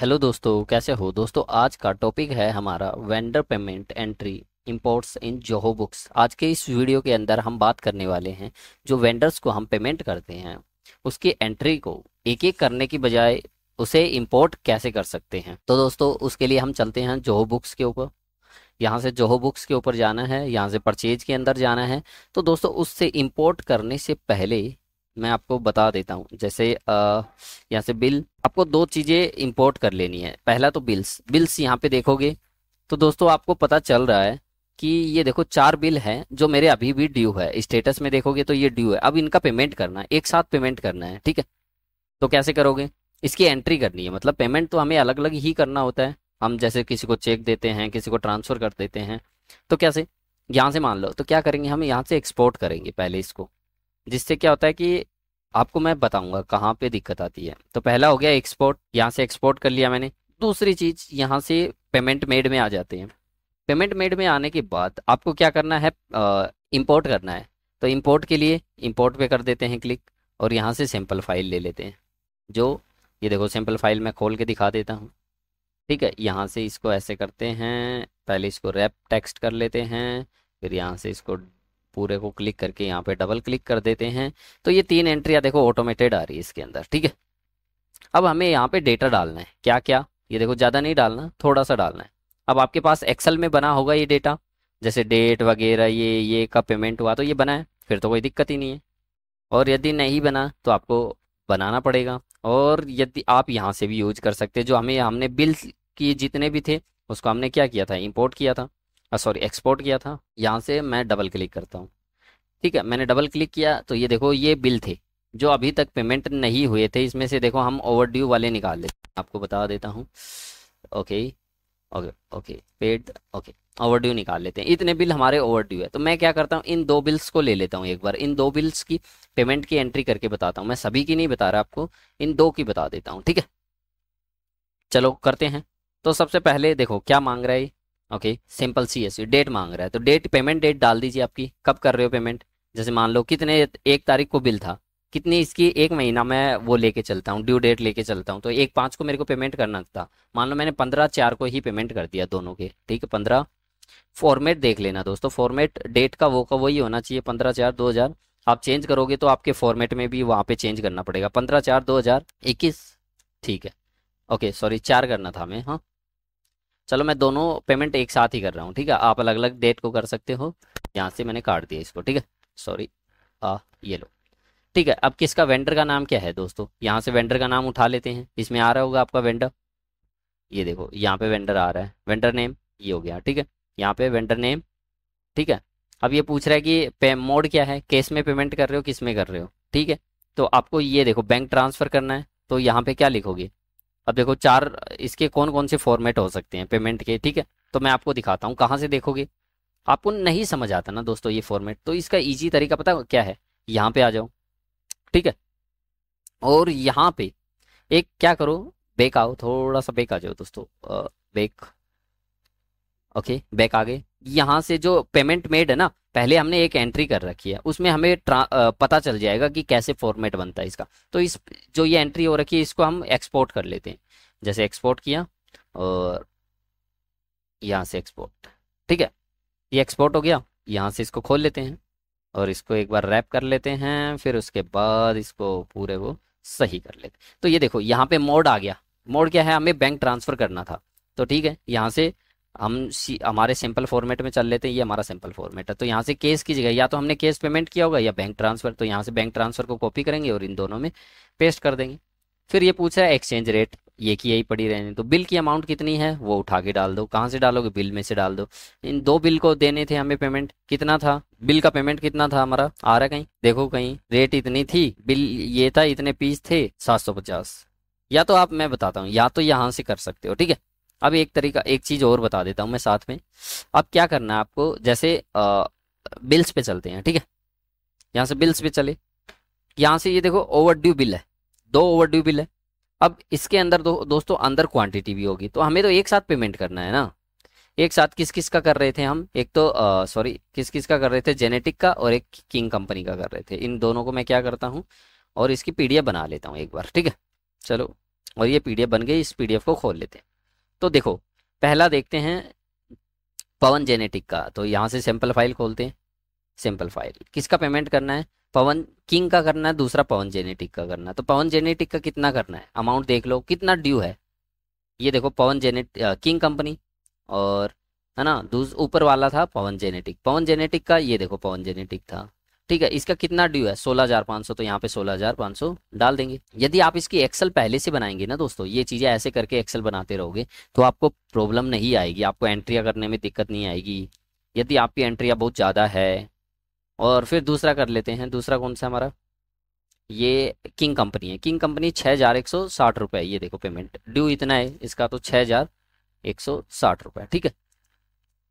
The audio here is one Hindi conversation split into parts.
हेलो दोस्तों कैसे हो दोस्तों आज का टॉपिक है हमारा vendor payment entry imports in Zoho books आज के इस वीडियो के अंदर हम बात करने वाले हैं जो वेंडर्स को हम पेमेंट करते हैं उसकी एंट्री को एक एक करने की बजाय उसे इम्पोर्ट कैसे कर सकते हैं तो दोस्तों उसके लिए हम चलते हैं जोहो बुक्स के ऊपर यहाँ से जोहो बुक्स के ऊपर जाना है यहाँ से परचेज के अंदर जाना है तो दोस्तों उससे इम्पोर्ट करने से पहले मैं आपको बता देता हूँ जैसे यहाँ से बिल आपको दो चीज़ें इंपोर्ट कर लेनी है पहला तो बिल्स बिल्स यहाँ पे देखोगे तो दोस्तों आपको पता चल रहा है कि ये देखो चार बिल हैं जो मेरे अभी भी ड्यू है स्टेटस में देखोगे तो ये ड्यू है अब इनका पेमेंट करना है एक साथ पेमेंट करना है ठीक है तो कैसे करोगे इसकी एंट्री करनी है मतलब पेमेंट तो हमें अलग अलग ही करना होता है हम जैसे किसी को चेक देते हैं किसी को ट्रांसफ़र कर देते हैं तो कैसे यहाँ से मान लो तो क्या करेंगे हम यहाँ से एक्सपोर्ट करेंगे पहले इसको जिससे क्या होता है कि आपको मैं बताऊंगा कहाँ पे दिक्कत आती है तो पहला हो गया एक्सपोर्ट यहाँ से एक्सपोर्ट कर लिया मैंने दूसरी चीज़ यहाँ से पेमेंट मेड में आ जाते हैं पेमेंट मेड में आने के बाद आपको क्या करना है इम्पोर्ट करना है तो इम्पोर्ट के लिए इम्पोर्ट पे कर देते हैं क्लिक और यहाँ से सैम्पल फाइल ले लेते हैं जो ये देखो सैंपल फाइल मैं खोल के दिखा देता हूँ ठीक है यहाँ से इसको ऐसे करते हैं पहले इसको रैप टेक्स्ट कर लेते हैं फिर यहाँ से इसको पूरे को क्लिक करके यहाँ पे डबल क्लिक कर देते हैं तो ये तीन एंट्रियाँ देखो ऑटोमेटेड आ रही है इसके अंदर ठीक है अब हमें यहाँ पे डेटा डालना है क्या क्या ये देखो ज़्यादा नहीं डालना थोड़ा सा डालना है अब आपके पास एक्सेल में बना होगा ये डेटा जैसे डेट वगैरह ये ये का पेमेंट हुआ तो ये बना है फिर तो कोई दिक्कत ही नहीं है और यदि नहीं बना तो आपको बनाना पड़ेगा और यदि आप यहाँ से भी यूज कर सकते हैं जो हमें हमने बिल की जितने भी थे उसको हमने क्या किया था इम्पोर्ट किया था सॉरी एक्सपोर्ट किया था यहाँ से मैं डबल क्लिक करता हूँ ठीक है मैंने डबल क्लिक किया तो ये देखो ये बिल थे जो अभी तक पेमेंट नहीं हुए थे इसमें से देखो हम ओवरड्यू वाले निकाल लेते आपको बता देता हूँ okay okay okay paid okay due निकाल लेते हैं इतने बिल हमारे ओवरड्यू है तो मैं क्या करता हूँ इन दो बिल्स को ले लेता हूँ एक बार इन दो बिल्स की पेमेंट की एंट्री करके बताता हूँ मैं सभी की नहीं बता रहा आपको इन दो की बता देता हूँ ठीक है चलो करते हैं तो सबसे पहले देखो क्या मांग रहा है okay simple C S date मांग रहा है तो डेट पेमेंट डेट डाल दीजिए आपकी कब कर रहे हो पेमेंट जैसे मान लो कितने एक तारीख को बिल था कितनी इसकी एक महीना मैं वो लेके चलता हूँ ड्यू डेट लेके चलता हूँ तो एक पाँच को मेरे को पेमेंट करना था मान लो मैंने पंद्रह चार को ही पेमेंट कर दिया दोनों के ठीक है पंद्रह फॉर्मेट देख लेना दोस्तों फॉर्मेट डेट का वो का वही होना चाहिए पंद्रह चार दो हज़ार आप चेंज करोगे तो आपके फॉर्मेट में भी वहाँ पे चेंज करना पड़ेगा पंद्रह चार दो हज़ार इक्कीस ठीक है ओके सॉरी चार करना था हमें हाँ चलो मैं दोनों पेमेंट एक साथ ही कर रहा हूँ ठीक है आप अलग अलग डेट को कर सकते हो यहाँ से मैंने काट दिया इसको ठीक है सॉरी आ ये लो ठीक है अब किसका वेंडर का नाम क्या है दोस्तों यहाँ से वेंडर का नाम उठा लेते हैं इसमें आ रहा होगा आपका वेंडर ये देखो यहाँ पे वेंडर आ रहा है वेंडर नेम ये हो गया ठीक है यहाँ पे वेंडर नेम ठीक है अब ये पूछ रहा है कि पे मोड क्या है कैश में पेमेंट कर रहे हो किस में कर रहे हो ठीक है तो आपको ये देखो बैंक ट्रांसफर करना है तो यहाँ पे क्या लिखोगे अब देखो चार इसके कौन कौन से फॉर्मेट हो सकते हैं पेमेंट के ठीक है तो मैं आपको दिखाता हूँ कहाँ से देखोगे आपको नहीं समझ आता ना दोस्तों ये फॉर्मेट तो इसका इजी तरीका पता क्या है यहाँ पे आ जाओ ठीक है और यहाँ पे एक क्या करो बैक आओ थोड़ा सा बैक आ जाओ दोस्तों बैक ओके बैक आ गए यहाँ से जो पेमेंट मेड है ना पहले हमने एक एंट्री कर रखी है उसमें हमें पता चल जाएगा कि कैसे फॉर्मेट बनता है इसका तो इस जो ये एंट्री हो रखी है इसको हम एक्सपोर्ट कर लेते हैं जैसे एक्सपोर्ट किया और यहाँ से एक्सपोर्ट ठीक है ये एक्सपोर्ट हो गया यहाँ से इसको खोल लेते हैं और इसको एक बार रैप कर लेते हैं फिर उसके बाद इसको पूरे वो सही कर लेते तो ये देखो यहाँ पे मोड आ गया मोड क्या है हमें बैंक ट्रांसफ़र करना था तो ठीक है यहाँ से हम हमारे सिंपल फॉर्मेट में चल लेते हैं ये हमारा सिंपल फॉर्मेट है तो यहाँ से केस की जगह या तो हमने केस पेमेंट किया होगा या बैंक ट्रांसफर तो यहाँ से बैंक ट्रांसफर को कॉपी करेंगे और इन दोनों में पेस्ट कर देंगे फिर ये पूछा है एक्सचेंज रेट ये की यही पड़ी रहने तो बिल की अमाउंट कितनी है वो उठा के डाल दो कहाँ से डालोगे बिल में से डाल दो इन दो बिल को देने थे हमें पेमेंट कितना था बिल का पेमेंट कितना था हमारा आ रहा कहीं देखो कहीं रेट इतनी थी बिल ये था इतने पीस थे सात सौ पचास या तो आप मैं बताता हूँ या तो यहाँ से कर सकते हो ठीक है अब एक तरीका एक चीज़ और बता देता हूँ मैं साथ में अब क्या करना है आपको जैसे आ, बिल्स पे चलते हैं ठीक है यहाँ से बिल्स पे चले यहाँ से ये देखो ओवर ड्यू बिल है दो ओवरड्यू बिल है अब इसके अंदर दो दोस्तों अंदर क्वांटिटी भी होगी तो हमें तो एक साथ पेमेंट करना है ना एक साथ किस किस का कर रहे थे हम एक तो सॉरी किस किस का कर रहे थे जेनेटिक का और एक किंग कंपनी का कर रहे थे इन दोनों को मैं क्या करता हूँ और इसकी पीडीएफ बना लेता हूँ एक बार ठीक है चलो और ये पीडीएफ बन गई इस पीडीएफ को खोल लेते हैं तो देखो पहला देखते हैं पवन जेनेटिक का तो यहाँ से सैंपल फाइल खोलते हैं सिंपल फाइल किसका पेमेंट करना है पवन किंग का करना है दूसरा पवन जेनेटिक का करना है तो पवन जेनेटिक का कितना करना है अमाउंट देख लो कितना ड्यू है ये देखो पवन जेनेट किंग कंपनी और है ना ऊपर वाला था पवन जेनेटिक पवन जेनेटिक का ये देखो पवन जेनेटिक था ठीक है इसका कितना ड्यू है सोलह हजार पाँच सौ तो यहाँ पे सोलह हजार पाँच सौ डाल देंगे यदि आप इसकी एक्सेल पहले से बनाएंगे ना दोस्तों ये चीजें ऐसे करके एक्सेल बनाते रहोगे तो आपको प्रॉब्लम नहीं आएगी आपको एंट्रियाँ करने में दिक्कत नहीं आएगी यदि आपकी एंट्रियाँ बहुत ज़्यादा है और फिर दूसरा कर लेते हैं दूसरा कौन सा हमारा ये किंग कंपनी है किंग कंपनी छः हज़ार एक सौ साठ रुपये ये देखो पेमेंट ड्यू इतना है इसका तो छः हज़ार एक सौ साठ रुपये ठीक है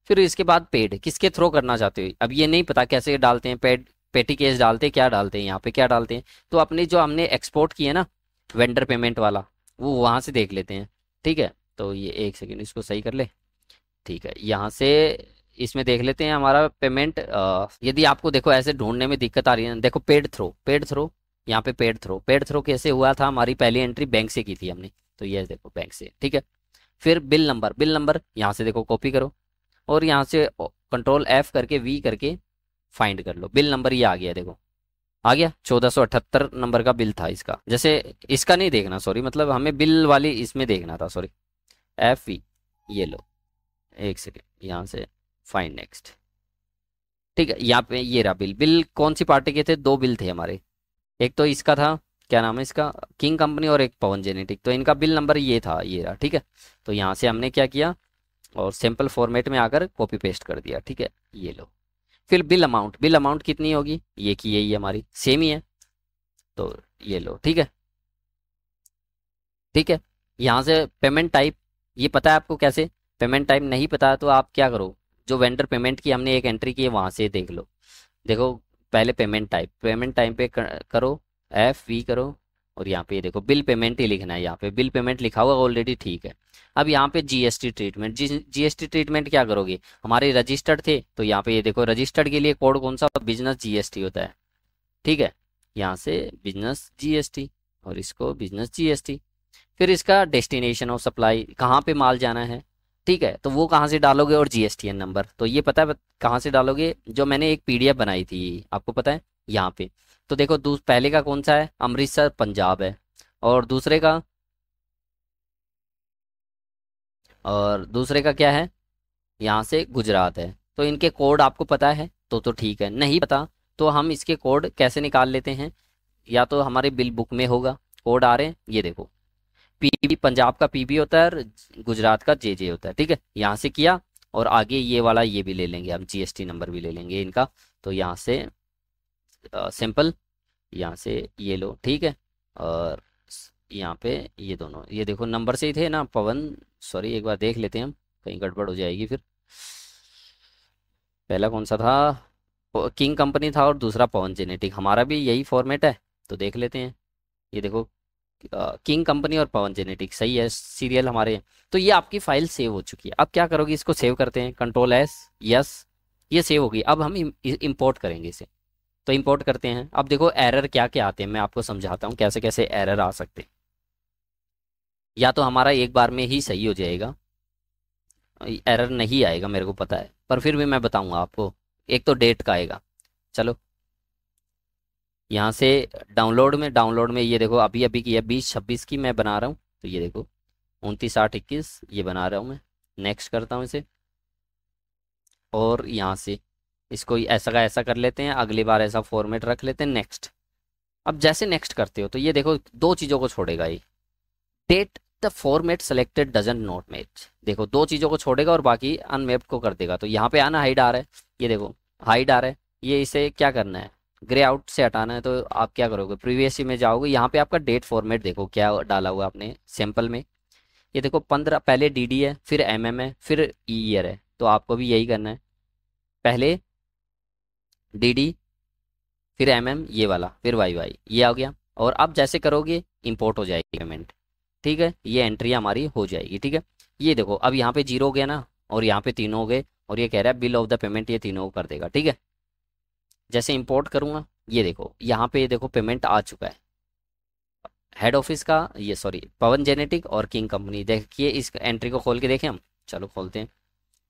फिर इसके बाद पेड किसके थ्रो करना चाहते हो अब ये नहीं पता कैसे डालते हैं पेड पेटी केस डालते हैं क्या डालते हैं यहाँ पे क्या डालते हैं तो अपने जो हमने एक्सपोर्ट किए ना वेंडर पेमेंट वाला वो वहाँ से देख लेते हैं ठीक है तो ये एक सेकेंड इसको सही कर ले ठीक है यहाँ से इसमें देख लेते हैं हमारा पेमेंट यदि आपको देखो ऐसे ढूंढने में दिक्कत आ रही है देखो पेड थ्रो पेड थ्रो यहाँ पे पेड थ्रो पेड थ्रो कैसे हुआ था हमारी पहली एंट्री बैंक से की थी हमने तो ये देखो बैंक से ठीक है फिर बिल नंबर बिल नंबर यहाँ से देखो कॉपी करो और यहाँ से कंट्रोल एफ करके वी करके फाइंड कर लो बिल नंबर ये आ गया देखो आ गया चौदह नंबर का बिल था इसका जैसे इसका नहीं देखना सॉरी मतलब हमें बिल वाली इसमें देखना था सॉरी एफ ई ये लो एक सेकेंड यहाँ से फाइन नेक्स्ट ठीक है यहाँ पे ये रहा बिल बिल कौन सी पार्टी के थे दो बिल थे हमारे एक तो इसका था क्या नाम है इसका किंग कंपनी और एक पवन जेनेटिक तो इनका बिल नंबर ये था ये रहा ठीक है तो यहाँ से हमने क्या किया और सिंपल फॉर्मेट में आकर कॉपी पेस्ट कर दिया ठीक है ये लो फिर बिल अमाउंट बिल अमाउंट कितनी होगी ये की यही हमारी सेम ही है तो ये लो ठीक है ठीक है यहाँ से पेमेंट टाइप ये पता है आपको कैसे पेमेंट टाइप नहीं पता तो आप क्या करो जो वेंडर पेमेंट की हमने एक एंट्री की है वहाँ से देख लो देखो पहले पेमेंट टाइप पेमेंट टाइम पे करो एफ वी करो और यहाँ पे ये देखो बिल पेमेंट ही लिखना है यहाँ पे बिल पेमेंट लिखा हुआ ऑलरेडी ठीक है अब यहाँ पे जीएसटी ट्रीटमेंट जीएसटी ट्रीटमेंट क्या करोगे हमारे रजिस्टर्ड थे तो यहाँ पे ये देखो रजिस्टर्ड के लिए कोड कौन सा बिजनेस जीएसटी होता है ठीक है यहाँ से बिजनेस जीएसटी और इसको बिजनेस जीएसटी फिर इसका डेस्टिनेशन ऑफ सप्लाई कहाँ पे माल जाना है ठीक है तो वो कहाँ से डालोगे और जीएसटीएन नंबर तो ये पता है कहाँ से डालोगे जो मैंने एक पीडीएफ बनाई थी आपको पता है यहाँ पे तो देखो पहले का कौन सा है अमृतसर पंजाब है और दूसरे का और दूसरे का क्या है यहाँ से गुजरात है तो इनके कोड आपको पता है तो तो ठीक है नहीं पता तो हम इसके कोड कैसे निकाल लेते हैं या तो हमारे बिल बुक में होगा कोड आ रहे हैं ये देखो पीबी पंजाब का पीबी होता है और गुजरात का जेजे होता है ठीक है यहाँ से किया और आगे ये वाला ये भी ले लेंगे हम जीएसटी नंबर भी ले लेंगे इनका तो यहाँ से सिंपल यहाँ से ये लो ठीक है और यहाँ पे ये दोनों ये देखो नंबर से ही थे ना पवन सॉरी एक बार देख लेते हैं हम कहीं गड़बड़ हो जाएगी फिर पहला कौन सा था किंग कंपनी था और दूसरा पवन जेनेटिक हमारा भी यही फॉर्मेट है तो देख लेते हैं ये देखो किंग कंपनी और पवन जेनेटिक सही है सीरियल हमारे तो ये आपकी फाइल सेव हो चुकी है अब क्या करोगे इसको सेव करते हैं कंट्रोल एस यस ये सेव होगी अब हम इम्पोर्ट करेंगे इसे तो इंपोर्ट करते हैं अब देखो एरर क्या क्या आते हैं मैं आपको समझाता हूँ कैसे कैसे एरर आ सकते हैं या तो हमारा एक बार में ही सही हो जाएगा एरर नहीं आएगा मेरे को पता है पर फिर भी मैं बताऊँगा आपको एक तो डेट का आएगा चलो यहाँ से डाउनलोड में डाउनलोड में ये देखो अभी अभी की है बीस छब्बीस की मैं बना रहा हूँ तो ये देखो उनतीस आठ इक्कीस ये बना रहा हूँ मैं नेक्स्ट करता हूँ इसे और यहाँ से इसको ऐसा का ऐसा कर लेते हैं अगली बार ऐसा फॉर्मेट रख लेते हैं नेक्स्ट अब जैसे नेक्स्ट करते हो तो ये देखो दो चीज़ों को छोड़ेगा ये date the format selected doesn't not match देखो दो चीज़ों को छोड़ेगा और बाकी अनमेप्ड को कर देगा तो यहाँ पे आना हाइड आ रहा है ये देखो हाइड आ रहा है ये इसे क्या करना है ग्रे आउट से हटाना है तो आप क्या करोगे प्रीवियस में जाओगे यहाँ पे आपका डेट फॉर्मेट देखो क्या डाला हुआ आपने सैम्पल में ये देखो पंद्रह पहले डी है फिर एम है फिर ई e ईयर e है तो आपको भी यही करना है पहले डी डी फिर एम एम ये वाला फिर वाई वाई ये आ गया और अब जैसे करोगे इम्पोर्ट हो जाएगी पेमेंट ठीक है ये एंट्री हमारी हो जाएगी ठीक है ये देखो अब यहाँ पे जीरो हो गया ना और यहाँ पे तीनों हो गए और ये कह रहा है बिल ऑफ द पेमेंट ये तीनों कर देगा ठीक है जैसे इम्पोर्ट करूँगा ये देखो यहाँ पे ये देखो पेमेंट आ चुका है हेड ऑफिस का ये सॉरी पवन जेनेटिक और किंग कंपनी देखिए इस एंट्री को खोल के देखें हम चलो खोलते हैं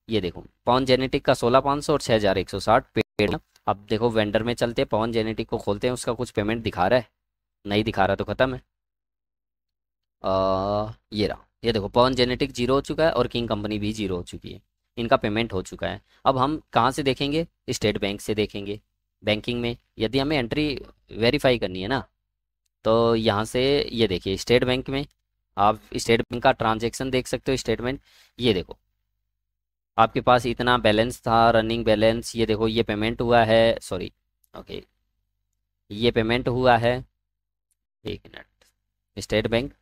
ये देखो पवन जेनेटिक का सोलह पाँच सौ और छः हज़ार एक सौ साठ अब देखो वेंडर में चलते हैं पवन जेनेटिक को खोलते हैं उसका कुछ पेमेंट दिखा रहा है नहीं दिखा रहा तो ख़त्म है आ, ये रहा ये देखो पवन जेनेटिक जीरो हो चुका है और किंग कंपनी भी जीरो हो चुकी है इनका पेमेंट हो चुका है अब हम कहाँ से देखेंगे स्टेट बैंक से देखेंगे बैंकिंग में यदि हमें एंट्री वेरीफाई करनी है ना तो यहाँ से ये देखिए स्टेट बैंक में आप स्टेट बैंक का ट्रांजेक्शन देख सकते हो स्टेटमेंट ये देखो आपके पास इतना बैलेंस था रनिंग बैलेंस ये देखो ये पेमेंट हुआ है सॉरी ओके ये पेमेंट हुआ है एक मिनट स्टेट बैंक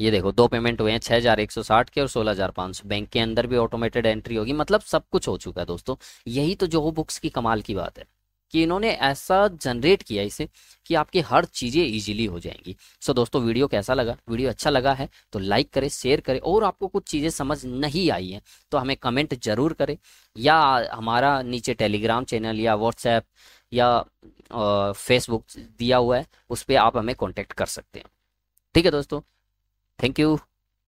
ये देखो दो पेमेंट हुए हैं छः हज़ार एक सौ साठ के और सोलह हज़ार पाँच सौ बैंक के अंदर भी ऑटोमेटेड एंट्री होगी मतलब सब कुछ हो चुका है दोस्तों यही तो जो बुक्स की कमाल की बात है कि इन्होंने ऐसा जनरेट किया इसे कि आपकी हर चीज़ें इजीली हो जाएंगी सो so, दोस्तों वीडियो कैसा लगा वीडियो अच्छा लगा है तो लाइक करें शेयर करें और आपको कुछ चीज़ें समझ नहीं आई हैं तो हमें कमेंट जरूर करें या हमारा नीचे टेलीग्राम चैनल या व्हाट्सएप या फेसबुक दिया हुआ है उस पर आप हमें कॉन्टेक्ट कर सकते हैं ठीक है दोस्तों थैंक यू